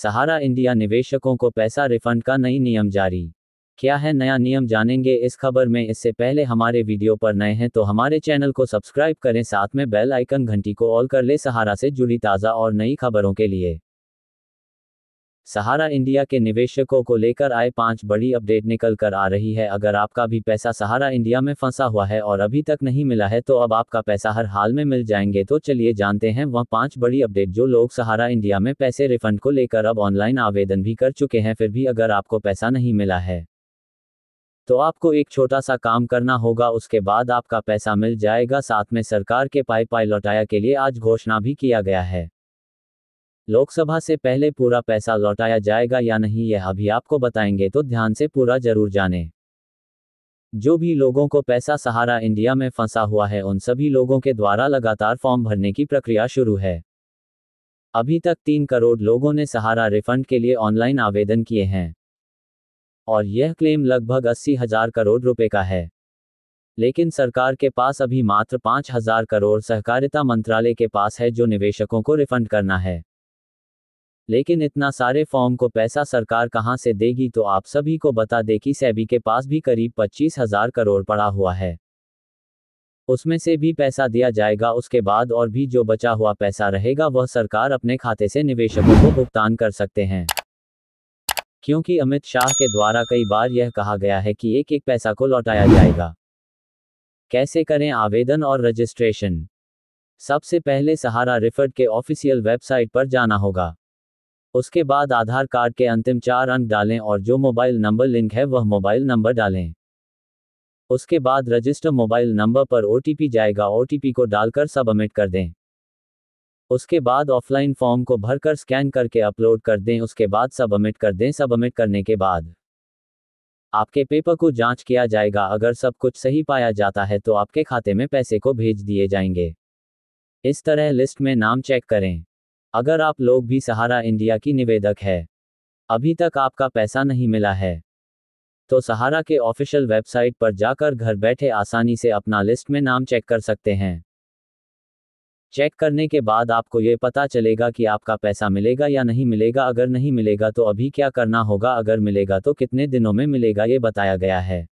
सहारा India निवेशकों को पैसा रिफंड का नई नियम जारी क्या है नया नियम जानेंगे इस खबर में इससे पहले हमारे वीडियो पर नए हैं तो हमारे चैनल को सब्सक्राइब करें साथ में बेल आइकन घंटी को ऑल कर ले सहारा से जुड़ी ताज़ा और नई खबरों के लिए सहारा इंडिया के निवेशकों को लेकर आए पांच बड़ी अपडेट निकल कर आ रही है अगर आपका भी पैसा सहारा इंडिया में फंसा हुआ है और अभी तक नहीं मिला है तो अब आपका पैसा हर हाल में मिल जाएंगे तो चलिए जानते हैं वह पांच बड़ी अपडेट जो लोग सहारा इंडिया में पैसे रिफंड को लेकर अब ऑनलाइन आवेदन भी कर चुके हैं फिर भी अगर आपको पैसा नहीं मिला है तो आपको एक छोटा सा काम करना होगा उसके बाद आपका पैसा मिल जाएगा साथ में सरकार के पाई लौटाया के लिए आज घोषणा भी किया गया है लोकसभा से पहले पूरा पैसा लौटाया जाएगा या नहीं यह अभी आपको बताएंगे तो ध्यान से पूरा जरूर जाने जो भी लोगों को पैसा सहारा इंडिया में फंसा हुआ है उन सभी लोगों के द्वारा लगातार फॉर्म भरने की प्रक्रिया शुरू है अभी तक तीन करोड़ लोगों ने सहारा रिफंड के लिए ऑनलाइन आवेदन किए हैं और यह क्लेम लगभग अस्सी हजार करोड़ रुपए का है लेकिन सरकार के पास अभी मात्र पाँच हजार करोड़ सहकारिता मंत्रालय के पास है जो निवेशकों को रिफंड करना है लेकिन इतना सारे फॉर्म को पैसा सरकार कहां से देगी तो आप सभी को बता दे कि सेबी के पास भी करीब पच्चीस हजार करोड़ पड़ा हुआ है उसमें से भी पैसा दिया जाएगा उसके बाद और भी जो बचा हुआ पैसा रहेगा वह सरकार अपने खाते से निवेशकों को भुगतान कर सकते हैं क्योंकि अमित शाह के द्वारा कई बार यह कहा गया है कि एक एक पैसा को लौटाया जाएगा कैसे करें आवेदन और रजिस्ट्रेशन सबसे पहले सहारा रिफर्ड के ऑफिशियल वेबसाइट पर जाना होगा उसके बाद आधार कार्ड के अंतिम चार अंक डालें और जो मोबाइल नंबर लिंक है वह मोबाइल नंबर डालें उसके बाद रजिस्टर मोबाइल नंबर पर ओ जाएगा ओ को डालकर सबमिट कर दें उसके बाद ऑफलाइन फॉर्म को भरकर स्कैन करके अपलोड कर दें उसके बाद सबमिट कर दें सबमिट करने के बाद आपके पेपर को जांच किया जाएगा अगर सब कुछ सही पाया जाता है तो आपके खाते में पैसे को भेज दिए जाएंगे इस तरह लिस्ट में नाम चेक करें अगर आप लोग भी सहारा इंडिया की निवेदक है अभी तक आपका पैसा नहीं मिला है तो सहारा के ऑफिशियल वेबसाइट पर जाकर घर बैठे आसानी से अपना लिस्ट में नाम चेक कर सकते हैं चेक करने के बाद आपको ये पता चलेगा कि आपका पैसा मिलेगा या नहीं मिलेगा अगर नहीं मिलेगा तो अभी क्या करना होगा अगर मिलेगा तो कितने दिनों में मिलेगा ये बताया गया है